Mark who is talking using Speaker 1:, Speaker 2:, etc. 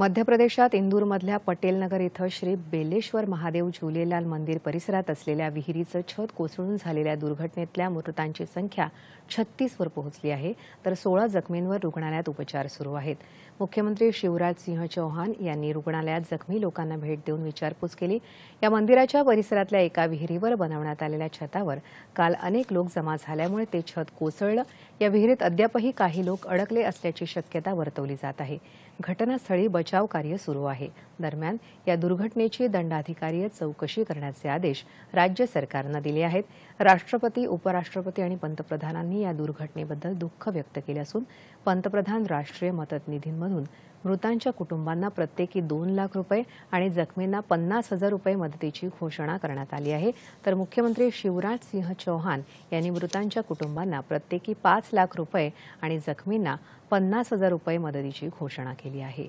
Speaker 1: मध्य प्रदेशात इंदूरमधल्या पटेलनगर इथं श्री बेलेश्वर महादेव झुलेलाल मंदिर परिसरात असलेल्या विहिरीचं छत कोसळून झालेल्या दुर्घटनेतल्या मृतांची संख्या छत्तीसवर पोहोचली आहे तर सोळा जखमींवर रुग्णालयात उपचार सुरू आहेत मुख्यमंत्री शिवराज सिंह चौहान यांनी रुग्णालयात जखमी लोकांना भेट देऊन विचारपूस केली या मंदिराच्या परिसरातल्या एका विहिरीवर बनवण्यात आलेल्या छतावर काल अनेक लोक जमा झाल्यामुळे ते छत कोसळलं या विहिरीत अद्यापही काही लोक अडकले असल्याची शक्यता वर्तवली जात आहे घटनास्थळी बचाव कार्य सुरू आहे दरम्यान या दुर्घटनेची दंडाधिकारी चौकशी करण्याचे आदेश राज्य सरकारनं दिले आहेत राष्ट्रपती उपराष्ट्रपती आणि पंतप्रधानांनी या दुर्घटनेबद्दल दुःख व्यक्त केले असून पंतप्रधान राष्ट्रीय मदत निधींमधून मृतांच्या कुटुंबांना प्रत्येकी दोन लाख रुपये आणि जखमींना पन्नास हजार रुपये मदतीची घोषणा करण्यात आली आहे तर मुख्यमंत्री शिवराज सिंह चौहान यांनी मृतांच्या कुटुंबांना प्रत्येकी पाच लाख रुपये आणि जखमींना पन्नास हजार रुपये मदतीची घोषणा केली आहे